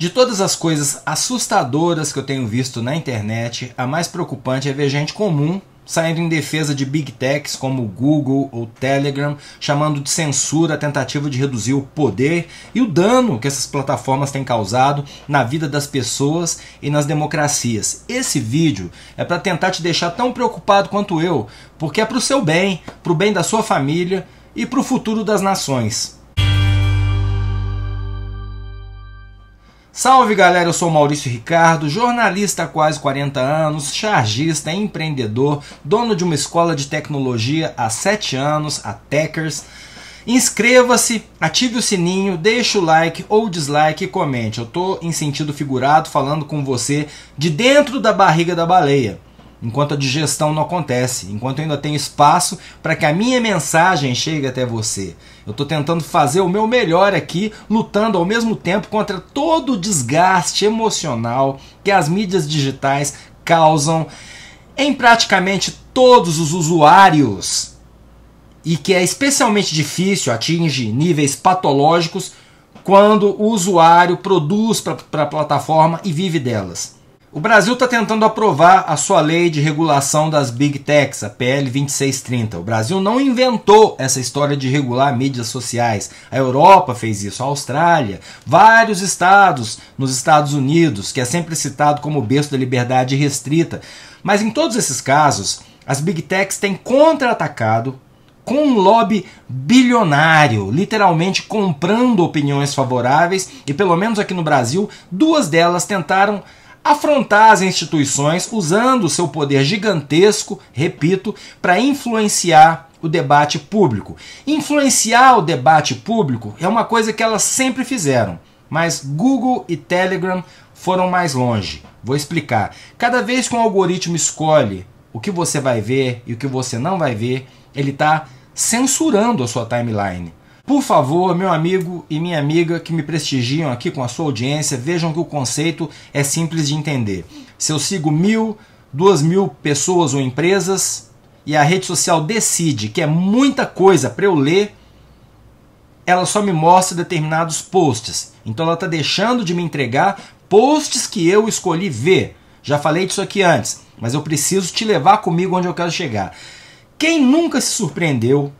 De todas as coisas assustadoras que eu tenho visto na internet, a mais preocupante é ver gente comum saindo em defesa de big techs como Google ou Telegram, chamando de censura a tentativa de reduzir o poder e o dano que essas plataformas têm causado na vida das pessoas e nas democracias. Esse vídeo é para tentar te deixar tão preocupado quanto eu, porque é para o seu bem, para o bem da sua família e para o futuro das nações. Salve galera, eu sou Maurício Ricardo, jornalista há quase 40 anos, chargista, empreendedor, dono de uma escola de tecnologia há 7 anos, a Techers. Inscreva-se, ative o sininho, deixe o like ou dislike e comente. Eu estou em sentido figurado falando com você de dentro da barriga da baleia enquanto a digestão não acontece, enquanto eu ainda tenho espaço para que a minha mensagem chegue até você. Eu estou tentando fazer o meu melhor aqui, lutando ao mesmo tempo contra todo o desgaste emocional que as mídias digitais causam em praticamente todos os usuários e que é especialmente difícil, atinge níveis patológicos quando o usuário produz para a plataforma e vive delas. O Brasil está tentando aprovar a sua lei de regulação das Big Techs, a PL 2630. O Brasil não inventou essa história de regular mídias sociais. A Europa fez isso, a Austrália, vários estados nos Estados Unidos, que é sempre citado como o berço da liberdade restrita. Mas em todos esses casos, as Big Techs têm contra-atacado com um lobby bilionário, literalmente comprando opiniões favoráveis, e pelo menos aqui no Brasil, duas delas tentaram afrontar as instituições usando seu poder gigantesco, repito, para influenciar o debate público. Influenciar o debate público é uma coisa que elas sempre fizeram, mas Google e Telegram foram mais longe. Vou explicar. Cada vez que um algoritmo escolhe o que você vai ver e o que você não vai ver, ele está censurando a sua timeline. Por favor, meu amigo e minha amiga que me prestigiam aqui com a sua audiência, vejam que o conceito é simples de entender. Se eu sigo mil, duas mil pessoas ou empresas e a rede social decide que é muita coisa para eu ler, ela só me mostra determinados posts. Então ela está deixando de me entregar posts que eu escolhi ver. Já falei disso aqui antes, mas eu preciso te levar comigo onde eu quero chegar. Quem nunca se surpreendeu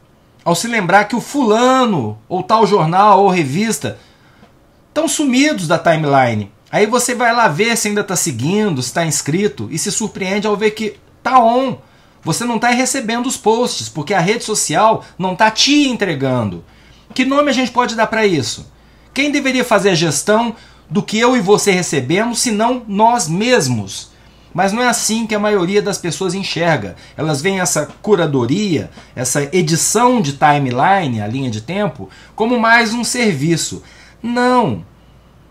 ao se lembrar que o fulano, ou tal jornal ou revista, estão sumidos da timeline. Aí você vai lá ver se ainda está seguindo, se está inscrito, e se surpreende ao ver que tá on. Você não está recebendo os posts, porque a rede social não está te entregando. Que nome a gente pode dar para isso? Quem deveria fazer a gestão do que eu e você recebemos, se não nós mesmos? Mas não é assim que a maioria das pessoas enxerga. Elas veem essa curadoria, essa edição de timeline, a linha de tempo, como mais um serviço. Não!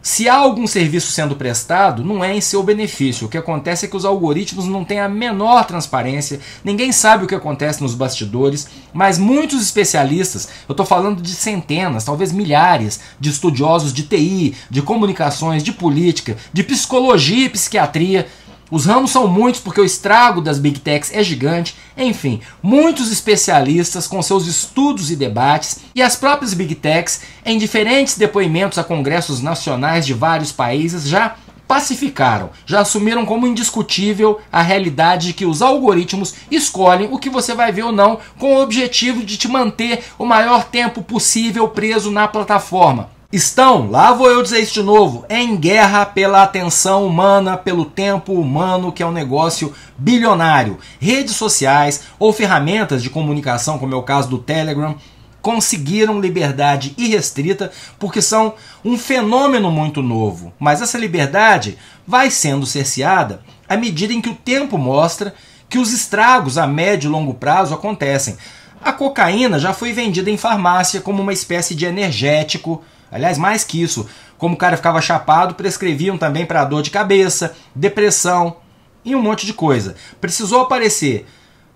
Se há algum serviço sendo prestado, não é em seu benefício. O que acontece é que os algoritmos não têm a menor transparência, ninguém sabe o que acontece nos bastidores, mas muitos especialistas, eu estou falando de centenas, talvez milhares, de estudiosos de TI, de comunicações, de política, de psicologia e psiquiatria, os ramos são muitos porque o estrago das big techs é gigante, enfim, muitos especialistas com seus estudos e debates, e as próprias big techs, em diferentes depoimentos a congressos nacionais de vários países, já pacificaram, já assumiram como indiscutível a realidade de que os algoritmos escolhem o que você vai ver ou não, com o objetivo de te manter o maior tempo possível preso na plataforma. Estão, lá vou eu dizer isso de novo, em guerra pela atenção humana, pelo tempo humano, que é um negócio bilionário. Redes sociais ou ferramentas de comunicação, como é o caso do Telegram, conseguiram liberdade irrestrita porque são um fenômeno muito novo. Mas essa liberdade vai sendo cerceada à medida em que o tempo mostra que os estragos a médio e longo prazo acontecem. A cocaína já foi vendida em farmácia como uma espécie de energético Aliás, mais que isso, como o cara ficava chapado, prescreviam também para dor de cabeça, depressão e um monte de coisa. Precisou aparecer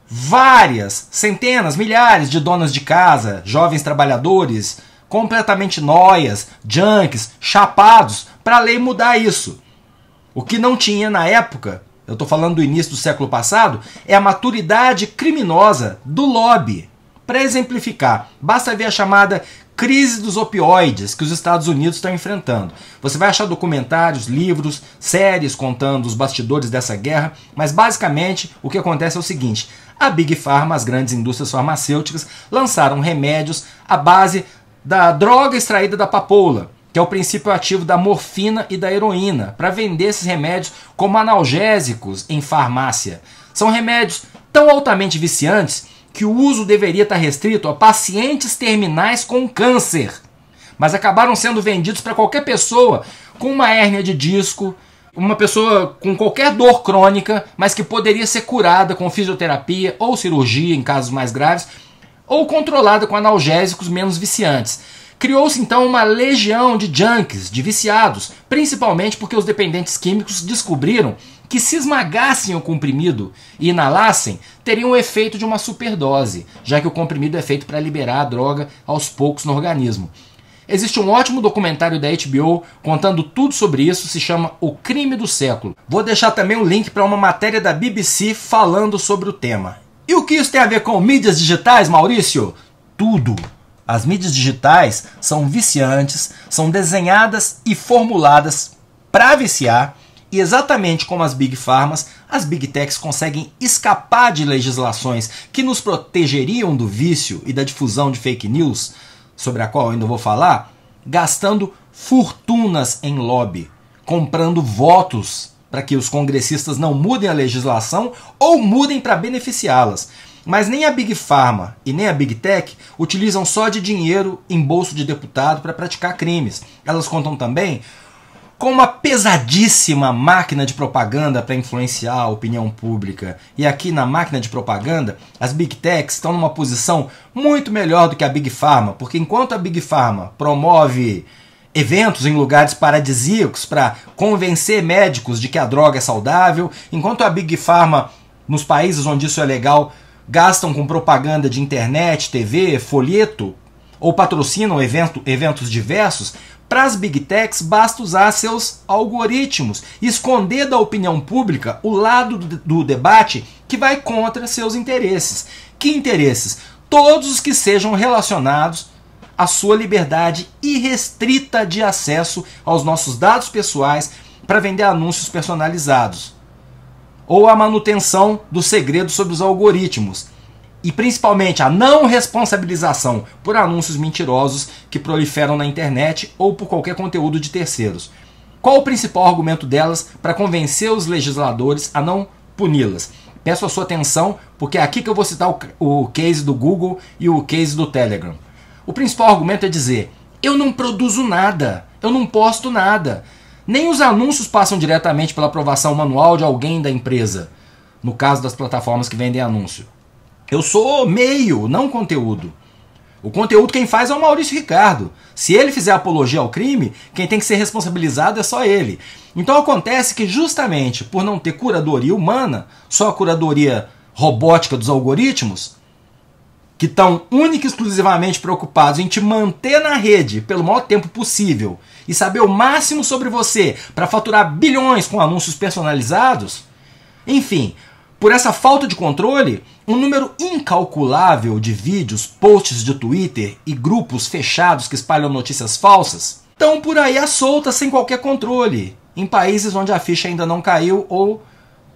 várias, centenas, milhares de donas de casa, jovens trabalhadores, completamente noias, junks, chapados, para a lei mudar isso. O que não tinha na época, eu estou falando do início do século passado, é a maturidade criminosa do lobby. Para exemplificar, basta ver a chamada crise dos opioides que os Estados Unidos estão enfrentando. Você vai achar documentários, livros, séries contando os bastidores dessa guerra, mas basicamente o que acontece é o seguinte: a Big Pharma, as grandes indústrias farmacêuticas, lançaram remédios à base da droga extraída da papoula, que é o princípio ativo da morfina e da heroína, para vender esses remédios como analgésicos em farmácia. São remédios tão altamente viciantes que o uso deveria estar restrito a pacientes terminais com câncer, mas acabaram sendo vendidos para qualquer pessoa com uma hérnia de disco, uma pessoa com qualquer dor crônica, mas que poderia ser curada com fisioterapia ou cirurgia em casos mais graves, ou controlada com analgésicos menos viciantes. Criou-se então uma legião de junkies, de viciados, principalmente porque os dependentes químicos descobriram que se esmagassem o comprimido e inalassem, teriam o efeito de uma superdose, já que o comprimido é feito para liberar a droga aos poucos no organismo. Existe um ótimo documentário da HBO contando tudo sobre isso, se chama O Crime do Século. Vou deixar também um link para uma matéria da BBC falando sobre o tema. E o que isso tem a ver com mídias digitais, Maurício? Tudo! As mídias digitais são viciantes, são desenhadas e formuladas para viciar e exatamente como as Big Pharmas, as Big Techs conseguem escapar de legislações que nos protegeriam do vício e da difusão de fake news, sobre a qual ainda vou falar, gastando fortunas em lobby, comprando votos para que os congressistas não mudem a legislação ou mudem para beneficiá-las. Mas nem a Big Pharma e nem a Big Tech utilizam só de dinheiro em bolso de deputado para praticar crimes. Elas contam também com uma pesadíssima máquina de propaganda para influenciar a opinião pública. E aqui na máquina de propaganda, as Big Techs estão numa posição muito melhor do que a Big Pharma, porque enquanto a Big Pharma promove eventos em lugares paradisíacos para convencer médicos de que a droga é saudável, enquanto a Big Pharma, nos países onde isso é legal, gastam com propaganda de internet, TV, folheto ou patrocinam evento, eventos diversos, para as big techs, basta usar seus algoritmos, esconder da opinião pública o lado do, debate que vai contra seus interesses. Que interesses? Todos os que sejam relacionados à sua liberdade irrestrita de acesso aos nossos dados pessoais para vender anúncios personalizados. Ou a manutenção do segredo sobre os algoritmos e principalmente a não responsabilização por anúncios mentirosos que proliferam na internet ou por qualquer conteúdo de terceiros. Qual o principal argumento delas para convencer os legisladores a não puni-las? Peço a sua atenção, porque é aqui que eu vou citar o, case do Google e o case do Telegram. O principal argumento é dizer: eu não produzo nada, eu não posto nada. Nem os anúncios passam diretamente pela aprovação manual de alguém da empresa, no caso das plataformas que vendem anúncio. Eu sou meio, não conteúdo. O conteúdo quem faz é o Maurício Ricardo. Se ele fizer apologia ao crime, quem tem que ser responsabilizado é só ele. Então acontece que justamente por não ter curadoria humana, só a curadoria robótica dos algoritmos, que estão única e exclusivamente preocupados em te manter na rede pelo maior tempo possível e saber o máximo sobre você para faturar bilhões com anúncios personalizados, enfim, por essa falta de controle, um número incalculável de vídeos, posts de Twitter e grupos fechados que espalham notícias falsas estão por aí à solta sem qualquer controle, em países onde a ficha ainda não caiu ou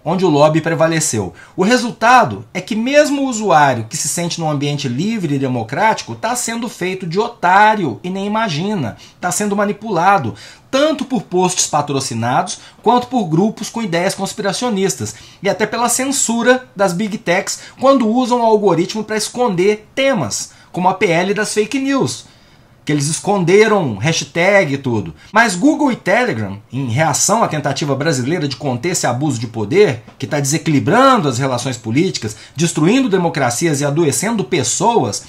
onde o lobby prevaleceu. O resultado é que, mesmo o usuário que se sente num ambiente livre e democrático, está sendo feito de otário e nem imagina, está sendo manipulado, tanto por posts patrocinados quanto por grupos com ideias conspiracionistas e até pela censura das big techs quando usam o algoritmo para esconder temas, como a PL das fake news que eles esconderam hashtag e tudo. Mas Google e Telegram, em reação à tentativa brasileira de conter esse abuso de poder, que está desequilibrando as relações políticas, destruindo democracias e adoecendo pessoas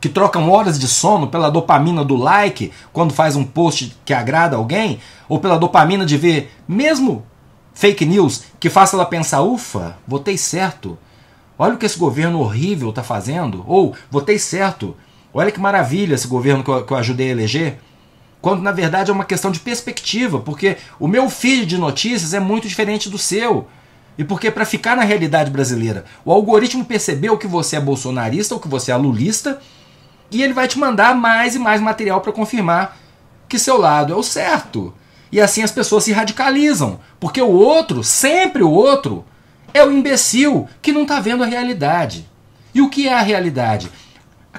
que trocam horas de sono pela dopamina do like quando faz um post que agrada alguém, ou pela dopamina de ver, mesmo fake news, que faça ela pensar: ufa, votei certo. Olha o que esse governo horrível está fazendo. Ou, votei certo, Olha que maravilha esse governo que eu, que eu ajudei a eleger. Quando na verdade é uma questão de perspectiva, porque o meu feed de notícias é muito diferente do seu. E porque para ficar na realidade brasileira, o algoritmo percebeu que você é bolsonarista ou que você é lulista, e ele vai te mandar mais e mais material para confirmar que seu lado é o certo. E assim as pessoas se radicalizam, porque o outro, sempre o outro, é o imbecil que não está vendo a realidade. E o que é a realidade?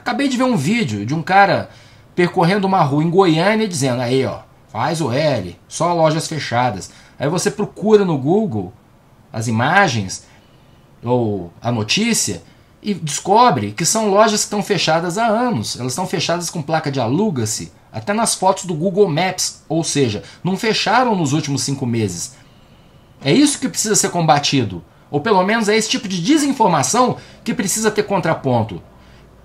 Acabei de ver um vídeo de um cara percorrendo uma rua em Goiânia dizendo: aí ó, faz o L, só lojas fechadas. Aí você procura no Google as imagens ou a notícia e descobre que são lojas que estão fechadas há anos. Elas estão fechadas com placa de aluga-se, até nas fotos do Google Maps, ou seja, não fecharam nos últimos cinco meses. É isso que precisa ser combatido. Ou pelo menos é esse tipo de desinformação que precisa ter contraponto.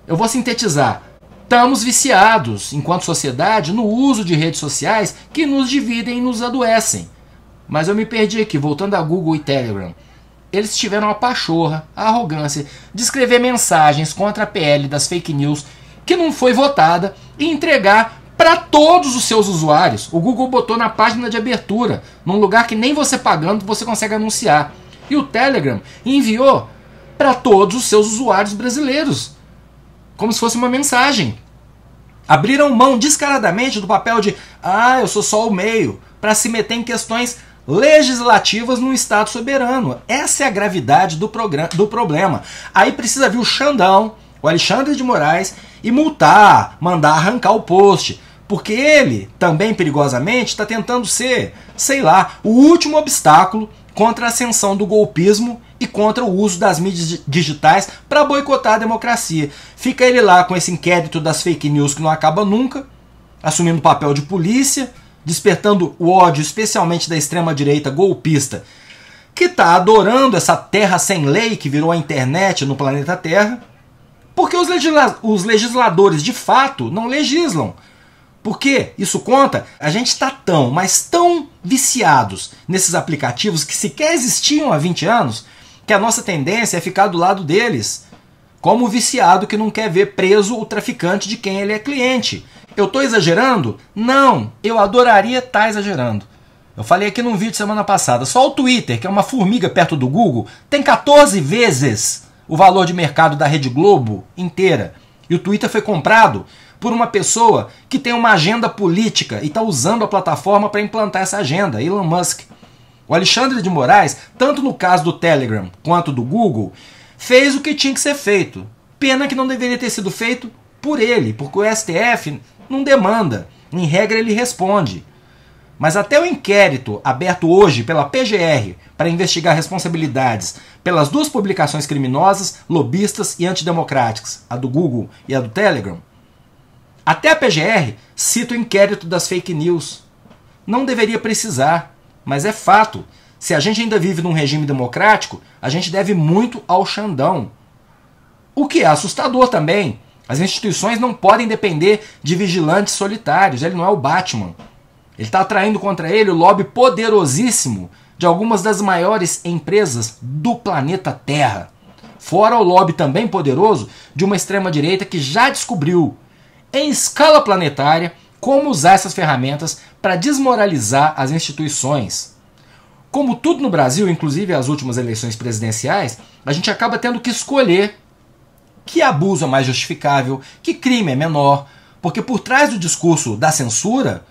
Eu vou sintetizar. Estamos viciados, enquanto sociedade, no uso de redes sociais que nos dividem e nos adoecem. Mas eu me perdi aqui, voltando a Google e Telegram. Eles tiveram a pachorra, a arrogância de escrever mensagens contra a PL das fake news que não foi votada e entregar para todos os seus usuários. O Google botou na página de abertura, num lugar que nem você pagando você consegue anunciar. E o Telegram enviou para todos os seus usuários brasileiros como se fosse uma mensagem. Abriram mão descaradamente do papel de ah, eu sou só o meio, para se meter em questões legislativas num Estado soberano. Essa é a gravidade do, do problema. Aí precisa vir o Xandão, o Alexandre de Moraes, e multar, mandar arrancar o poste. Porque ele, também perigosamente, está tentando ser, sei lá, o último obstáculo contra a ascensão do golpismo e contra o uso das mídias digitais para boicotar a democracia. Fica ele lá com esse inquérito das fake news que não acaba nunca, assumindo o papel de polícia, despertando o ódio especialmente da extrema direita golpista, que está adorando essa terra sem lei que virou a internet no planeta Terra, porque os, legisla os legisladores de fato não legislam. Porque isso conta, a gente está tão, mas tão viciados nesses aplicativos que sequer existiam há 20 anos, que a nossa tendência é ficar do lado deles, como o viciado que não quer ver preso o traficante de quem ele é cliente. Eu estou exagerando? Não, eu adoraria estar tá exagerando. Eu falei aqui num vídeo semana passada, só o Twitter, que é uma formiga perto do Google, tem 14 vezes o valor de mercado da Rede Globo inteira. E o Twitter foi comprado por uma pessoa que tem uma agenda política e está usando a plataforma para implantar essa agenda, Elon Musk. O Alexandre de Moraes, tanto no caso do Telegram quanto do Google, fez o que tinha que ser feito. Pena que não deveria ter sido feito por ele, porque o STF não demanda, em regra ele responde. Mas até o inquérito aberto hoje pela PGR para investigar responsabilidades pelas duas publicações criminosas, lobistas e antidemocráticas, a do Google e a do Telegram, até a PGR cita o inquérito das fake news. Não deveria precisar mas é fato. Se a gente ainda vive num regime democrático, a gente deve muito ao Xandão. O que é assustador também. As instituições não podem depender de vigilantes solitários. Ele não é o Batman. Ele está atraindo contra ele o lobby poderosíssimo de algumas das maiores empresas do planeta Terra. Fora o lobby também poderoso de uma extrema-direita que já descobriu, em escala planetária, como usar essas ferramentas para desmoralizar as instituições. Como tudo no Brasil, inclusive as últimas eleições presidenciais, a gente acaba tendo que escolher que abuso é mais justificável, que crime é menor, porque por trás do discurso da censura,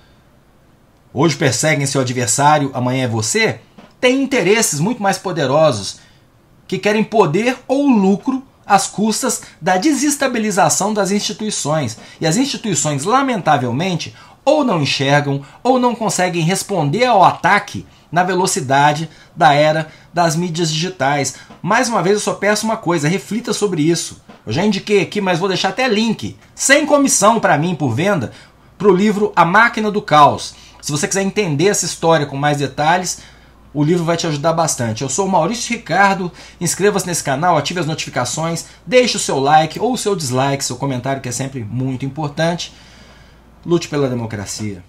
hoje perseguem seu adversário, amanhã é você, tem interesses muito mais poderosos que querem poder ou lucro às custas da desestabilização das instituições. E as instituições, lamentavelmente, ou não enxergam ou não conseguem responder ao ataque na velocidade da era das mídias digitais. Mais uma vez, eu só peço uma coisa: reflita sobre isso. Eu já indiquei aqui, mas vou deixar até link, sem comissão para mim por venda, para o livro A Máquina do Caos. Se você quiser entender essa história com mais detalhes, o livro vai te ajudar bastante. Eu sou o Maurício Ricardo, inscreva-se nesse canal, ative as notificações, deixe o seu like ou o seu dislike, seu comentário que é sempre muito importante. Lute pela democracia.